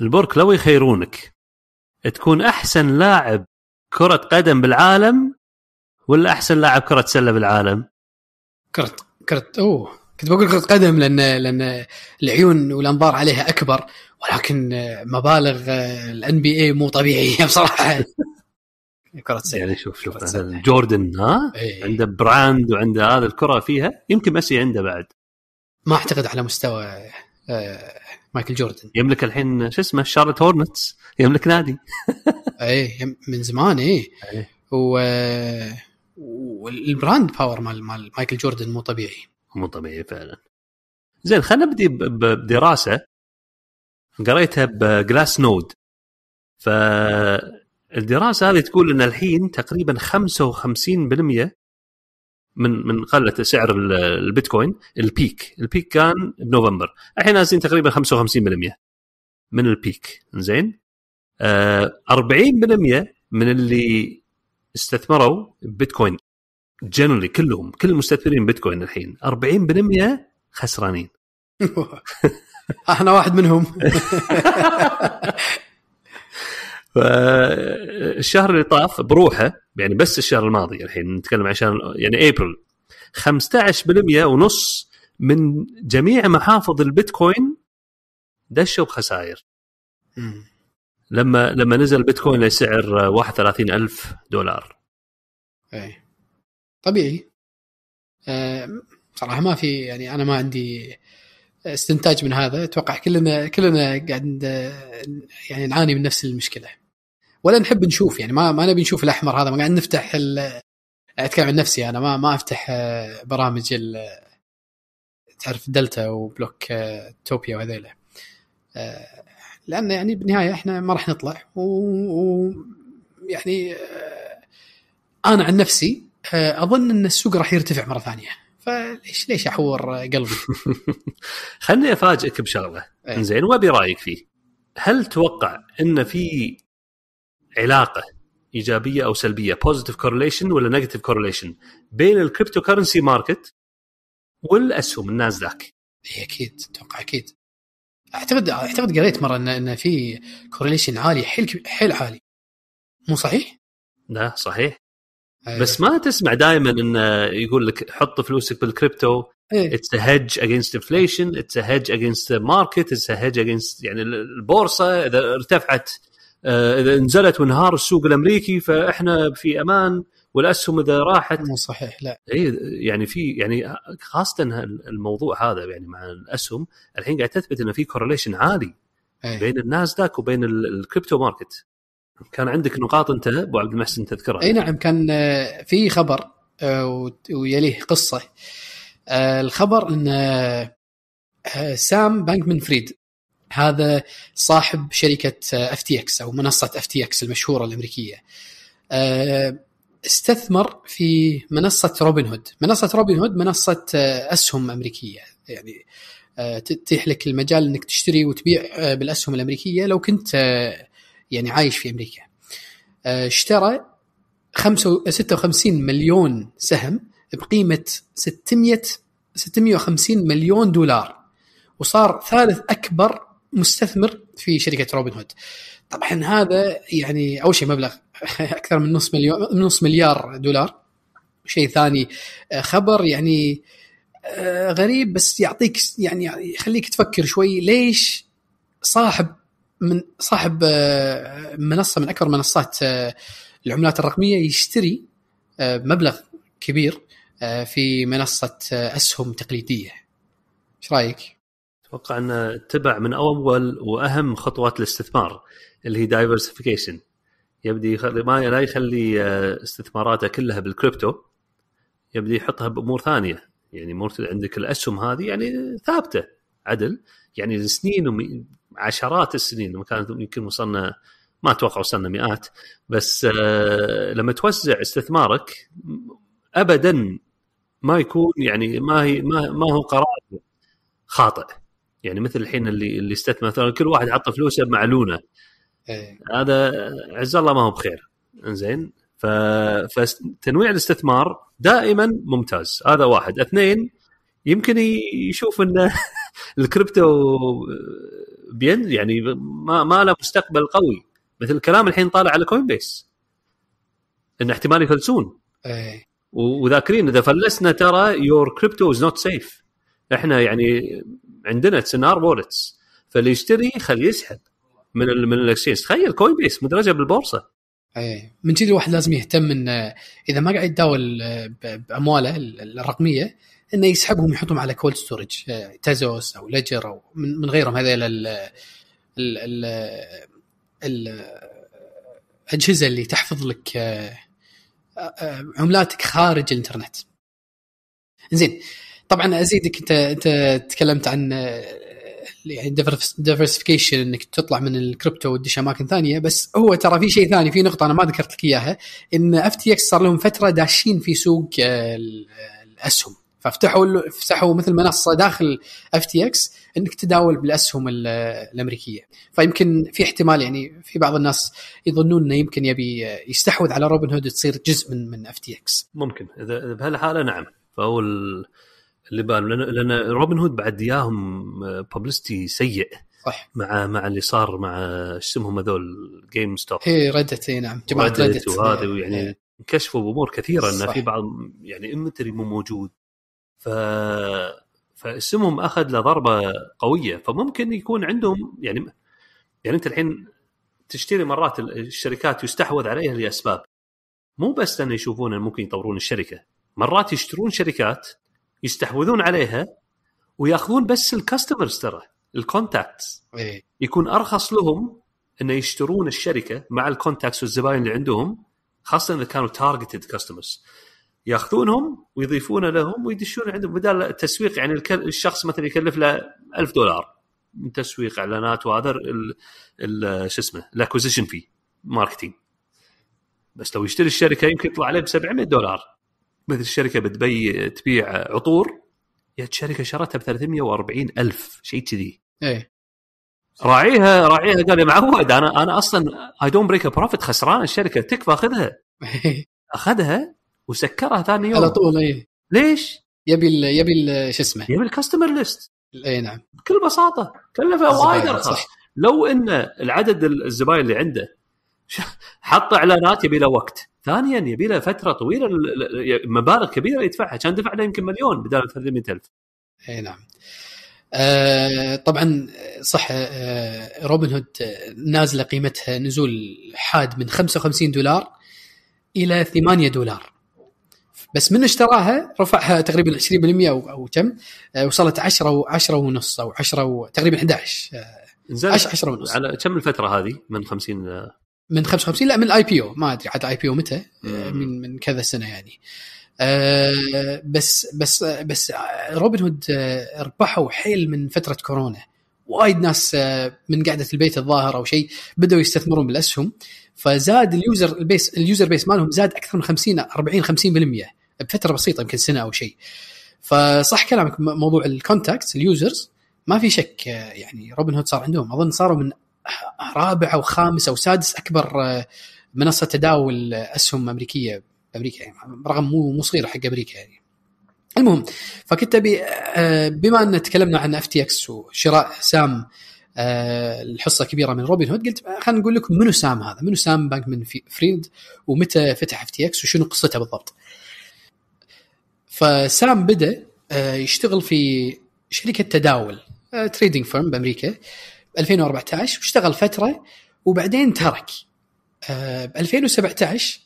البرك لو يخيرونك تكون احسن لاعب كرة قدم بالعالم ولا احسن لاعب كرة سلة بالعالم؟ كرة كرة اوه كنت بقول كرة قدم لان لان العيون والانظار عليها اكبر ولكن مبالغ الان بي اي مو طبيعية بصراحة كرة سلة يعني شوف شوف جوردن ها ايه. عنده براند وعنده هذا الكرة فيها يمكن ميسي عنده بعد ما اعتقد على مستوى آه، مايكل جوردن يملك الحين شو اسمه شارلوت هورنتس يملك نادي ايه من زمان ايه, إيه. و... والبراند باور مال مال مايكل جوردن مو طبيعي مو طبيعي فعلا زين خلينا نبدي بدراسه قريتها بجلاس نود فالدراسه هذه تقول ان الحين تقريبا 55% من من قله سعر البيتكوين البيك البيك كان بنوفمبر الحين نازلين تقريبا 55% من البيك زين آه 40% من اللي استثمروا ببيتكوين جنرالي كلهم كل المستثمرين بيتكوين الحين 40% خسرانين احنا واحد منهم فالشهر اللي طاف بروحه يعني بس الشهر الماضي الحين نتكلم عن شهر يعني ابريل 15% ونص من جميع محافظ البيتكوين دشوا بخسائر لما لما نزل البيتكوين لسعر 31000 دولار اي طبيعي أه صراحه ما في يعني انا ما عندي استنتاج من هذا اتوقع كلنا كلنا قاعد آه، يعني نعاني من نفس المشكله ولا نحب نشوف يعني ما ما نبي نشوف الاحمر هذا ما قاعد نفتح ال... اتكلم عن نفسي انا ما ما افتح آه، برامج ال... تعرف دلتا وبلوك آه، توبيا وهذيلا آه، لان يعني بالنهايه احنا ما راح نطلع ويعني و... يعني، انا عن نفسي اظن ان السوق راح يرتفع مره ثانيه فليش ليش احور قلبي؟ خلني افاجئك بشغله إيه. زين وابي رايك فيه هل توقع ان في علاقه ايجابيه او سلبيه بوزيتيف كورليشن ولا نيجاتيف كورليشن بين الكريبتو كرنسي ماركت والاسهم النازداك اي اكيد اتوقع اكيد اعتقد اعتقد قريت مره ان ان في كورليشن عالي حيل حيل عالي مو صحيح؟ لا صحيح أيوة. بس ما تسمع دائما انه يقول لك حط فلوسك بالكريبتو اتس هيدج اجينست انفليشن اتس هيدج اجينست ماركت اتس هيدج اجينست يعني البورصه اذا ارتفعت آه، اذا نزلت وانهار السوق الامريكي فاحنا في امان والاسهم اذا راحت مو صحيح لا اي يعني في يعني خاصه الموضوع هذا يعني مع الاسهم الحين قاعد تثبت ان في كورليشن عالي أيه. بين ذاك وبين الكريبتو ماركت كان عندك نقاط انت ابو عبد المحسن تذكرها اي نعم كان آه، في خبر آه، ويليه قصه الخبر ان سام بانك من فريد هذا صاحب شركه اف تي اكس او منصه اف تي اكس المشهوره الامريكيه آه، استثمر في منصه روبن هود منصه روبن هود منصه آه، اسهم امريكيه يعني آه، تتيح لك المجال انك تشتري وتبيع بالاسهم الامريكيه لو كنت يعني عايش في امريكا اشترى 56 مليون سهم بقيمه 600 650 مليون دولار وصار ثالث اكبر مستثمر في شركه روبن هود طبعا هذا يعني اول شيء مبلغ اكثر من نص مليون نص مليار دولار شيء ثاني آه، خبر يعني آه، غريب بس يعطيك يعني يخليك تفكر شوي ليش صاحب من صاحب آه، منصه من اكبر منصات العملات الرقميه يشتري مبلغ كبير في منصه اسهم تقليديه ايش رايك اتوقع انه اتبع من اول واهم خطوات الاستثمار اللي هي دايفرسيفيكيشن يبدي يخلي ما لا يخلي آه، استثماراته كلها بالكريبتو يبدي يحطها بامور ثانيه يعني مو عندك الاسهم هذه يعني ثابته عدل يعني لسنين عشرات السنين لما كانت يمكن وصلنا ما اتوقع وصلنا مئات بس آه، لما توزع استثمارك ابدا ما يكون يعني ما هي ما هو قرار خاطئ يعني مثل الحين اللي اللي استثمر مثلا كل واحد حط فلوسه معلونه أيه. هذا عز الله ما هو بخير انزين ف... فتنويع الاستثمار دائما ممتاز هذا واحد اثنين يمكن يشوف ان الكريبتو بين يعني ما, ما له مستقبل قوي مثل الكلام الحين طالع على كوين بيس ان احتمال يفلسون أيه. وذاكرين اذا فلسنا ترى يور كريبتو از نوت سيف احنا يعني عندنا سنار وولتس فاللي يشتري خليه يسحب من الـ من الاكسشينج تخيل كوين بيس مدرجه بالبورصه اي من كذي الواحد لازم يهتم انه اذا ما قاعد يتداول بامواله الرقميه انه يسحبهم يحطهم على كولد ستورج تازوس او لجر او من غيرهم هذيل الاجهزه اللي تحفظ لك إيه، إيه، عملاتك خارج الانترنت. زين طبعا ازيدك انت انت تكلمت عن آه، يعني ديفرسيفيكيشن انك تطلع من الكريبتو وتدش اماكن ثانيه بس هو ترى في شيء ثاني في نقطه انا ما ذكرت لك اياها ان اف تي اكس صار لهم فتره داشين في سوق آه، الاسهم ففتحوا فتحوا مثل منصه داخل اف تي اكس انك تداول بالاسهم الامريكيه فيمكن في احتمال يعني في بعض الناس يظنون انه يمكن يبي آه، يستحوذ على روبن هود تصير جزء من من اف تي اكس ممكن اذا بهالحاله نعم فهو اللي بالهم لان لان روبن هود بعد ياهم آه، ببلستي سيء صح مع مع اللي صار مع اسمهم هذول جيم ستوب هي ردت اي نعم جماعه ردت وهذا ويعني نعم. انكشفوا إيه. بامور كثيره انه في بعض يعني انفنتري مو موجود ف فاسمهم اخذ له ضربه قويه فممكن يكون عندهم يعني يعني انت الحين تشتري مرات الشركات يستحوذ عليها لاسباب مو بس لان يشوفون ممكن يطورون الشركه مرات يشترون شركات يستحوذون عليها وياخذون بس الكاستمرز ترى الكونتاكتس إيه. يكون ارخص لهم انه يشترون الشركه مع الكونتاكتس والزباين اللي عندهم خاصه اذا كانوا تارجتد كاستمرز ياخذونهم ويضيفون لهم ويدشون عندهم بدال التسويق يعني الشخص مثلا يكلف له 1000 دولار من تسويق اعلانات وهذا شو اسمه الاكوزيشن فيه ماركتينج بس لو يشتري الشركه يمكن يطلع عليه ب 700 دولار مثل الشركه بتبيع تبيع عطور يا شركه شرتها ب 340 الف شيء كذي ايه راعيها راعيها قال يا معود انا انا اصلا اي دونت بريك بروفيت خسران الشركه تكفى اخذها اخذها وسكرها ثاني يوم على طول اي ليش؟ يبي ال يبي ال شو اسمه يبي الكاستمر ليست اي نعم بكل بساطه كلفه وايد ارخص لو ان العدد الزباين اللي عنده حط اعلانات يبي له وقت ثانيا يبي له فتره طويله مبالغ كبيره يدفعها كان دفع له يمكن مليون بدل 300000 اي نعم آه طبعا صح آه روبن هود آه، نازله قيمتها نزول حاد من 55 دولار الى 8 دولار بس من اشتراها رفعها تقريبا 20% او كم آه وصلت 10 و10 ونص او 10 تقريبا 11 10 10 ونص على كم الفتره هذه من 50 من 55 لا من الاي بي او ما ادري عاد اي بي او متى من من كذا سنه يعني آه، بس بس بس روبن آه، هود آه، ربحوا حيل من فتره كورونا وايد ناس من قعده البيت الظاهر او شيء بداوا يستثمرون بالاسهم فزاد اليوزر البيس اليوزر بيس مالهم زاد اكثر من 50 40 50% بفتره بسيطه يمكن سنه او شيء فصح كلامك موضوع الكونتاكتس اليوزرز ما في شك يعني روبن هود صار عندهم اظن صاروا من رابع او خامس او سادس اكبر آه، منصه تداول اسهم امريكيه بامريكا يعني رغم مو مو صغيره حق امريكا يعني المهم فكنت ابي آه، بما ان تكلمنا عن اف تي اكس وشراء سام آه، الحصه كبيره من روبن هود قلت خلينا نقول لكم منو سام هذا منو سام بانك من فريد ومتى فتح اف تي اكس وشنو قصته بالضبط فسام بدا يشتغل في شركه تداول تريدنج فيرم بامريكا 2014 واشتغل فتره وبعدين ترك آه، ب 2017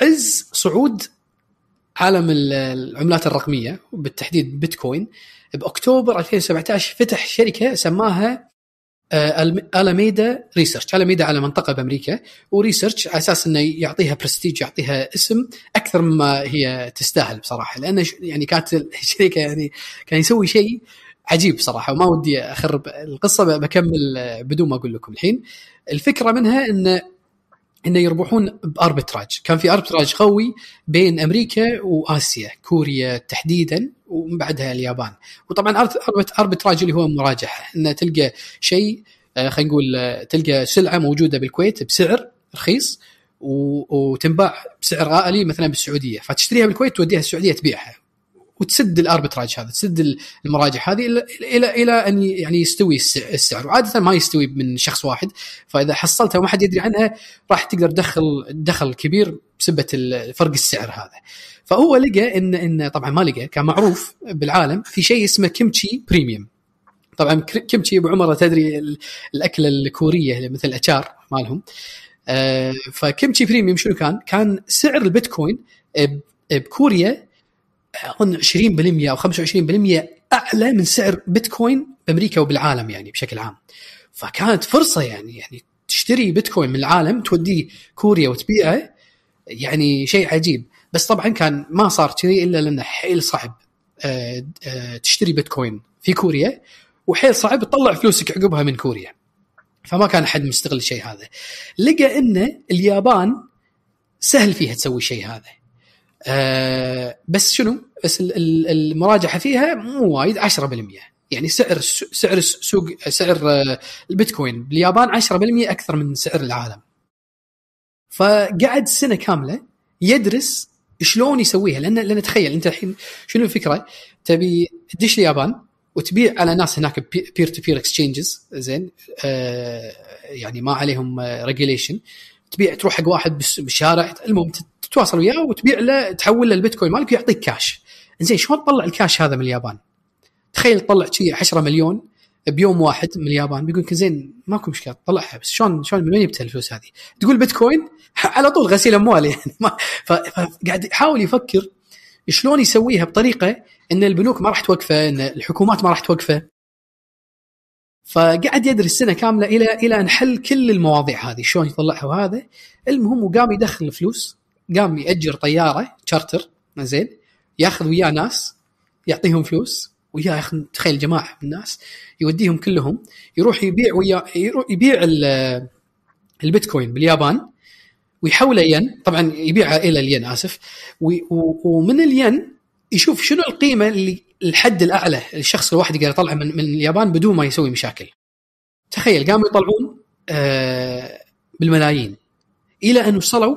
بعز صعود عالم العملات الرقميه وبالتحديد بيتكوين باكتوبر 2017 فتح شركه سماها آه، الميدا ريسيرش الميدا على منطقه بامريكا وريسيرش على اساس انه يعطيها برستيج يعطيها اسم اكثر مما هي تستاهل بصراحه لان يعني كانت الشركه يعني كان يسوي شيء عجيب صراحه وما ودي اخرب القصه بكمل بدون ما اقول لكم الحين الفكره منها ان انه يربحون باربتراج كان في اربتراج قوي بين امريكا واسيا كوريا تحديدا ومن بعدها اليابان وطبعا اربتراج اللي هو مراجعه انه تلقى شيء آه، خلينا نقول آه، تلقى سلعه موجوده بالكويت بسعر رخيص وتنباع بسعر غالي مثلا بالسعوديه فتشتريها بالكويت توديها السعوديه تبيعها وتسد الاربتراج هذا تسد المراجع هذه الى الى, إلى ان يعني يستوي السعر وعاده ما يستوي من شخص واحد فاذا حصلتها وما حد يدري عنها راح تقدر تدخل دخل كبير بسبه فرق السعر هذا فهو لقى ان ان طبعا ما لقى كان معروف بالعالم في شيء اسمه كيمتشي بريميوم طبعا كيمتشي ابو عمر تدري الاكله الكوريه مثل الاتشار مالهم آه، فكيمتشي بريميوم شنو كان؟ كان سعر البيتكوين بكوريا اظن 20% او 25% اعلى من سعر بيتكوين بامريكا وبالعالم يعني بشكل عام فكانت فرصه يعني يعني تشتري بيتكوين من العالم توديه كوريا وتبيعه يعني شيء عجيب بس طبعا كان ما صار كذي الا لانه حيل صعب آه، آه، تشتري بيتكوين في كوريا وحيل صعب تطلع فلوسك عقبها من كوريا فما كان احد مستغل الشيء هذا لقى انه اليابان سهل فيها تسوي الشيء هذا آه، بس شنو؟ بس المراجعه فيها مو وايد 10% يعني سعر سعر سوق سعر آه، البيتكوين باليابان 10% اكثر من سعر العالم. فقعد سنه كامله يدرس شلون يسويها لان لان تخيل انت الحين شنو الفكره؟ تبي تدش اليابان وتبيع على ناس هناك بير تو بير اكسشينجز زين آه، يعني ما عليهم ريجيليشن تبيع تروح حق واحد بالشارع المهم تتواصل وياه وتبيع له تحول له البيتكوين مالك ويعطيك كاش زين شلون تطلع الكاش هذا من اليابان تخيل تطلع شيء 10 مليون بيوم واحد من اليابان بيقول لك زين ماكو مشكله طلعها بس شلون شلون من وين جبت الفلوس هذه؟ تقول بيتكوين على طول غسيل اموال يعني فقاعد يحاول يفكر شلون يسويها بطريقه ان البنوك ما راح توقفه ان الحكومات ما راح توقفه فقعد يدرس سنه كامله الى الى ان حل كل المواضيع هذه شلون يطلعها وهذا المهم وقام يدخل فلوس قام ياجر طياره تشارتر زين ياخذ وياه ناس يعطيهم فلوس وياه ياخذ تخيل جماعه من الناس يوديهم كلهم يروح يبيع ويا يروح يبيع البيتكوين باليابان ويحوله ين طبعا يبيعها الى الين اسف ومن الين يشوف شنو القيمه اللي الحد الاعلى الشخص الواحد يقدر يطلعه من, من اليابان بدون ما يسوي مشاكل. تخيل قاموا يطلعون آه، بالملايين الى ان وصلوا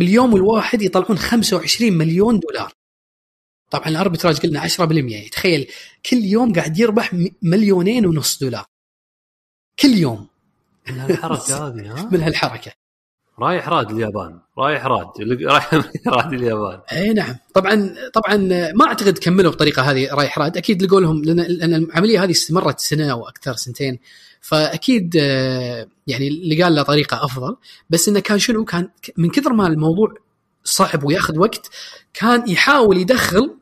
باليوم الواحد يطلعون 25 مليون دولار طبعا الاربتراج قلنا 10% تخيل كل يوم قاعد يربح مليونين ونص دولار كل يوم من هالحركه هذه ها من هالحركه رايح راد اليابان رايح راد رايح راد اليابان اي نعم طبعا طبعا ما اعتقد كملوا بطريقه هذه رايح راد اكيد لقوا لهم لان العمليه هذه استمرت سنه او اكثر سنتين فاكيد آه، يعني لقى له طريقه افضل بس انه كان شنو كان من كثر ما الموضوع صعب وياخذ وقت كان يحاول يدخل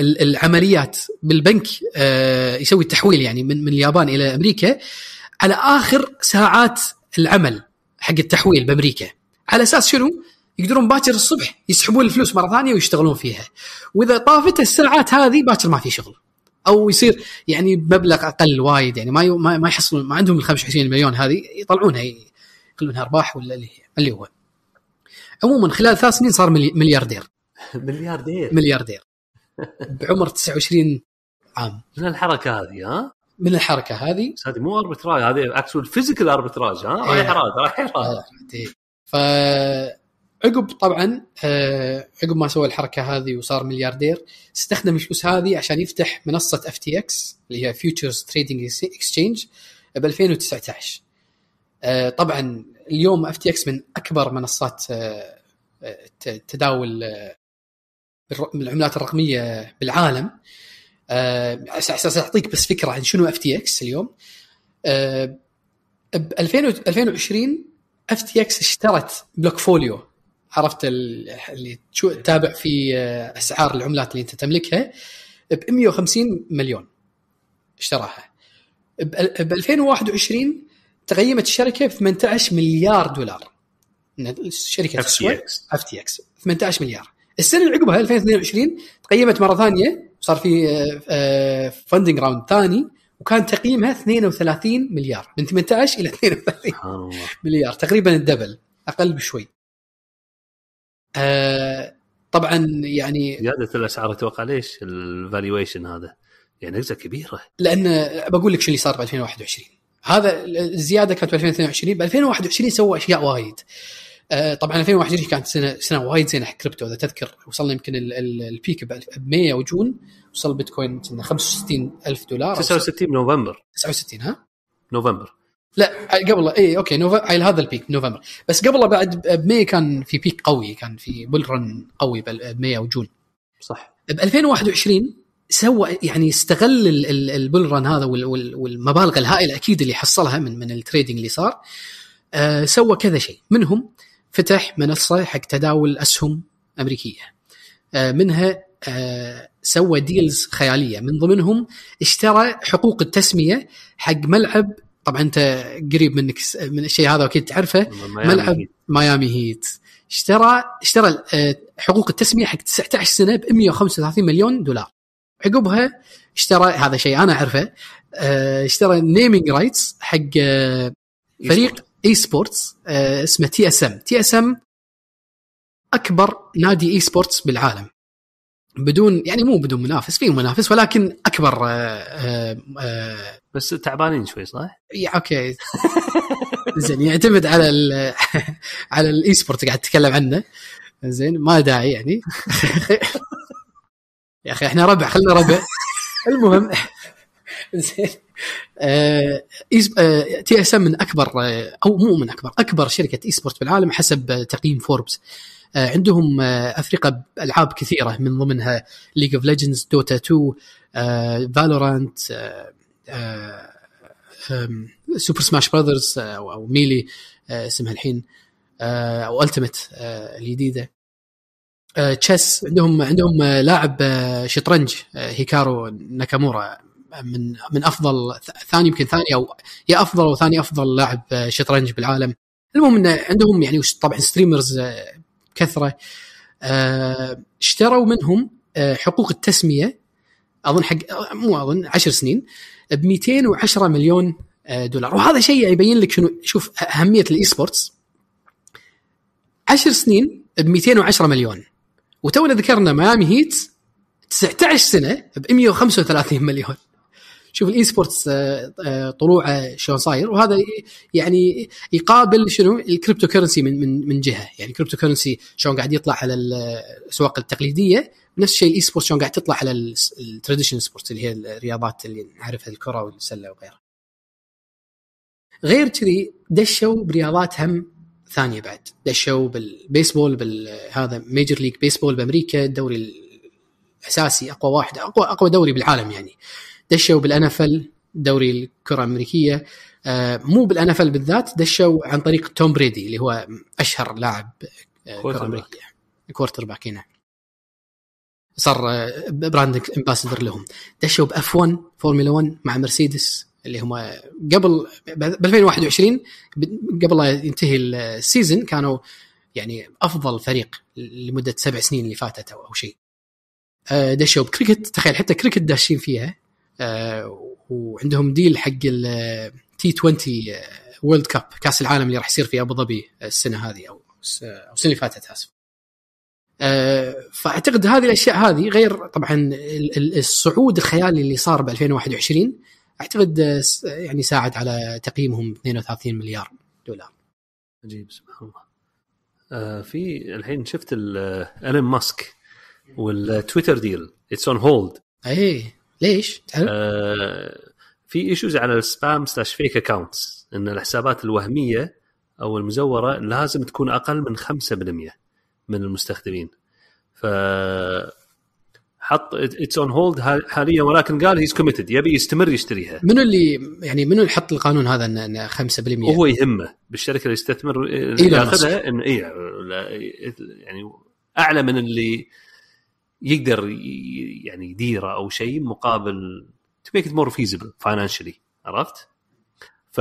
العمليات بالبنك آه، يسوي التحويل يعني من من اليابان الى امريكا على اخر ساعات العمل حق التحويل بامريكا على اساس شنو؟ يقدرون باكر الصبح يسحبون الفلوس مره ثانيه ويشتغلون فيها واذا طافت السلعات هذه باكر ما في شغل او يصير يعني بمبلغ اقل وايد يعني ما ما, ما يحصلون ما عندهم ال 25 مليون هذه يطلعونها يخلونها ارباح ولا اللي هي اللي هو عموما خلال ثلاث سنين صار ملياردير ملياردير ملياردير بعمر 29 عام من الحركه هذه ها؟ من الحركه هذه بس هذه مو اربتراج هذه اكسول فيزيكال اربتراج ها رايح إيه. راد رايح آه، راد ف عقب طبعا آه، عقب ما سوى الحركه هذه وصار ملياردير استخدم الفلوس هذه عشان يفتح منصه اف تي اكس اللي هي فيوتشرز تريدنج اكسشينج ب 2019 آه، طبعا اليوم اف تي اكس من اكبر منصات تداول العملات الرقميه بالعالم آه، اساس اعطيك بس فكره عن شنو اف تي اكس اليوم آه، ب 2020 اف تي اكس اشترت بلوك فوليو عرفت اللي تتابع فيه آه، اسعار العملات اللي انت تملكها ب 150 مليون اشتراها ب 2021 تقيمت الشركه ب 18 مليار دولار الشركه اف تي اكس اف تي اكس 18 مليار السنه اللي عقبها 2022 تقيمت مره ثانيه صار في فندنج آه، راوند آه، ثاني وكان تقييمها 32 مليار من 18 الى 32 مليار تقريبا الدبل اقل بشوي آه، طبعا يعني زياده الاسعار اتوقع ليش الفالويشن هذا يعني نقزه كبيره لان بقول لك شو اللي صار ب 2021 هذا الزياده كانت ب 2022 ب 2021 سووا اشياء وايد آه، طبعا 2021 كانت سنه سنه وايد زينه حق كريبتو اذا تذكر وصلنا يمكن البيك ب 100 وجون وصل بيتكوين 65 الف دولار 69 نوفمبر 69 ها نوفمبر لا آه، قبله اي اوكي نوفمبر هذا البيك نوفمبر بس قبله بعد ب 100 كان في بيك قوي كان في بول رن قوي ب 100 وجون صح ب 2021 سوى يعني استغل البول رن هذا والمبالغ الهائله اكيد اللي حصلها من من التريدنج اللي صار آه، سوى كذا شيء منهم فتح منصه حق تداول اسهم امريكيه آه، منها آه، سوى ديلز خياليه من ضمنهم اشترى حقوق التسميه حق ملعب طبعا انت قريب منك من الشيء هذا واكيد تعرفه ملعب ميامي هيت اشترى اشترى آه، حقوق التسميه حق 19 سنه ب 135 مليون دولار عقبها اشترى هذا شيء انا اعرفه اشترى نيمينج رايتس حق فريق اي سبورتس آه، اسمه تي اس ام تي اس ام اكبر نادي اي سبورتس بالعالم بدون يعني مو بدون منافس في منافس ولكن اكبر آآ آه، آآ آه، بس تعبانين شوي صح؟ يا اوكي زين يعتمد على الـ على الاي سبورت قاعد تتكلم عنه زين ما داعي يعني يا اخي احنا ربع خلينا ربع المهم زين آه، آه، تي اس ام من اكبر آه، او مو من اكبر اكبر شركه اي سبورت في العالم حسب تقييم فوربس عندهم افرقه العاب كثيره من ضمنها ليج اوف ليجندز دوتا 2 فالورانت سوبر سماش براذرز او ميلي اسمها الحين او التيمت الجديده تشيس عندهم عندهم لاعب شطرنج هيكارو ناكامورا من من افضل ثاني يمكن ثاني او يا افضل او ثاني افضل لاعب آه، شطرنج بالعالم المهم انه عندهم يعني طبعا ستريمرز آه، كثره آه، اشتروا منهم حقوق التسميه اظن حق مو اظن 10 سنين ب 210 مليون دولار وهذا شيء يعني يبين لك شنو شوف اهميه الاي سبورتس 10 سنين ب 210 مليون وتونا ذكرنا ميامي هيت 19 سنه ب 135 مليون شوف الاي آه، سبورتس آه، طلوعه آه، شلون صاير وهذا يعني يقابل شنو الكريبتو كرنسي من من من جهه يعني الكريبتو كرنسي شلون قاعد يطلع على الاسواق التقليديه نفس الشيء الاي سبورتس شلون قاعد تطلع على التراديشنال سبورتس اللي هي الرياضات اللي نعرفها الكره والسله وغيرها. غير كذي دشوا برياضات هم ثانيه بعد دشوا بالبيسبول بالهذا ميجر ليج بيسبول بامريكا الدوري الاساسي اقوى واحد اقوى اقوى دوري بالعالم يعني دشوا بالانفل دوري الكره الامريكيه آه، مو بالانفل بالذات دشوا عن طريق توم بريدي اللي هو اشهر لاعب آه، كره امريكيه كوارتر باك هنا صار آه، براند امباسدر لهم دشوا باف 1 فورمولا 1 مع مرسيدس اللي هم قبل ب 2021 قبل لا ينتهي السيزون كانوا يعني افضل فريق لمده سبع سنين اللي فاتت او شيء دشوا بكريكت تخيل حتى كريكت داشين فيها آه، وعندهم ديل حق التي 20 وورلد كاب كاس العالم اللي راح يصير في ابو ظبي السنه هذه او السنه اللي فاتت اسف آه، فاعتقد هذه الاشياء هذه غير طبعا الصعود الخيالي اللي صار ب 2021 اعتقد يعني ساعد على تقييمهم 32 مليار دولار. عجيب سبحان الله. آه في الحين شفت الين ماسك والتويتر ديل اتس اون هولد. ايه ليش؟ تعرف؟ آه في ايشوز على السبام سلاش فيك اكونتس ان الحسابات الوهميه او المزوره لازم تكون اقل من 5% من المستخدمين ف حط اتس اون هولد حاليا ولكن قال هيز كوميتد يبي يستمر يشتريها منو اللي يعني منو اللي حط القانون هذا ان 5% هو يهمه بالشركه اللي يستثمر اللي ياخذها انه اي يعني اعلى من اللي يقدر يعني يديره او شيء مقابل تو ميك مور فيزبل فاينانشلي عرفت؟ ف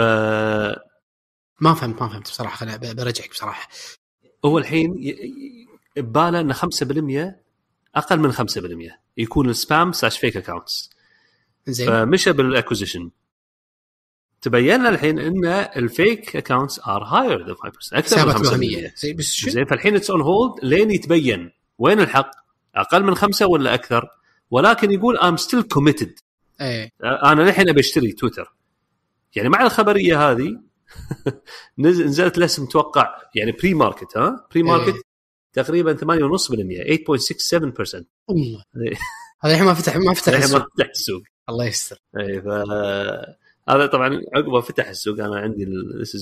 ما فهمت ما فهمت بصراحه خليني برجعك بصراحه هو الحين بباله ان 5% اقل من 5% يكون السبام سلاش فيك اكونتس زين فمشى بالاكوزيشن تبين لنا الحين ان الفيك اكونتس ار هاير ذان 5% اكثر من 5% زين فالحين اتس اون هولد لين يتبين وين الحق اقل من خمسه ولا اكثر ولكن يقول ام ستيل كوميتد انا للحين ابي اشتري تويتر يعني مع الخبريه هذه نزلت لس متوقع يعني بري ماركت ها بري ماركت أيه. تقريبا 8.5% 8.67% والله هذا الحين ما فتح ما فتح السوق ما فتح السوق الله يستر اي ف هذا طبعا عقبه فتح السوق انا عندي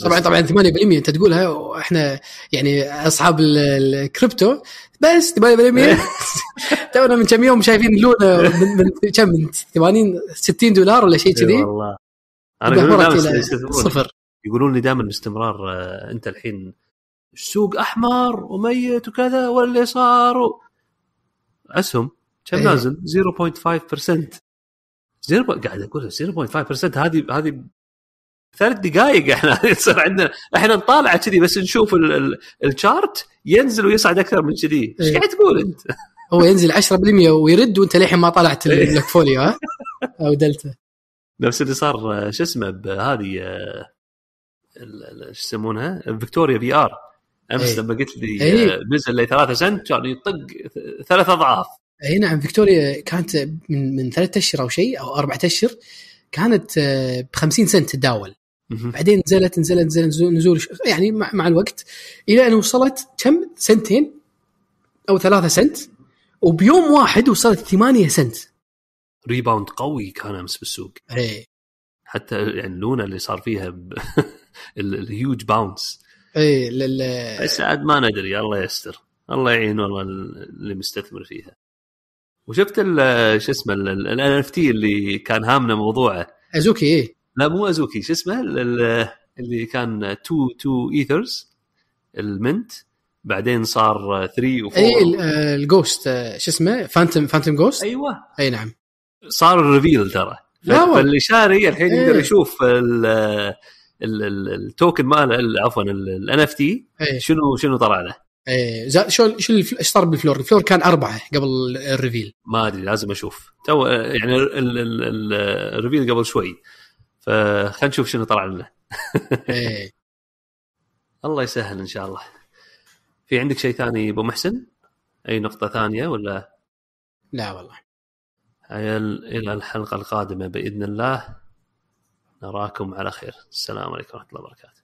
طبعا طبعا 8% انت تقولها احنا يعني اصحاب الكريبتو بس 8% إيه. تونا من كم يوم شايفين لونا من, كم من 80 60 دولار ولا شيء إيه كذي والله انا اقول صفر يقولون لي دائما باستمرار آه، انت الحين السوق احمر وميت وكذا واللي صار اسهم كم إيه. نازل 0.5% زيرو قاعد اقول 0.5% هذه هذه ثلاث دقائق احنا يصير عندنا احنا نطالع كذي بس نشوف الشارت ينزل ويصعد اكثر من كذي ايش إيه. قاعد تقول انت؟ هو ينزل 10% ويرد وانت للحين ما طلعت البلاك إيه. فوليو ها؟ او دلتا نفس اللي صار شو اسمه بهذه آه، شو يسمونها؟ فيكتوريا في ار امس إيه. لما قلت لي آه، نزل لي 3 سنت كان يطق ثلاث اضعاف اي نعم فيكتوريا كانت من من ثلاث اشهر او شيء او اربعة اشهر كانت آه، ب 50 سنت تداول بعدين نزلت نزلت نزلت نزول يعني مع, مع الوقت الى ان وصلت كم سنتين او ثلاثة سنت وبيوم واحد وصلت 8 سنت ريباوند قوي كان امس بالسوق اي حتى يعني لونا اللي صار فيها الهيوج باونس اي بس عاد ما ندري الله يستر الله يعين والله اللي مستثمر فيها وشفت شو اسمه ال اف تي اللي كان هامنا موضوعه ازوكي ايه لا مو ازوكي شو اسمه اللي كان تو تو ايثرز المنت بعدين صار 3 و4 اي الجوست شو اسمه فانتوم فانتوم جوست ايوه اي نعم صار الريفيل ترى فاللي شاري الحين ايه. يقدر يشوف التوكن ماله عفوا الان اف تي إيه. شنو شنو طلع له ايه شو شو ايش صار بالفلور؟ الفلور كان اربعه قبل الريفيل ما ادري لازم اشوف تو آه، يعني الريفيل قبل شوي فخلنا نشوف شنو طلع لنا ايه الله يسهل ان شاء الله في عندك شيء ثاني ابو محسن؟ اي نقطه ثانيه ولا لا والله الى الحلقه القادمه باذن الله نراكم على خير السلام عليكم ورحمه الله وبركاته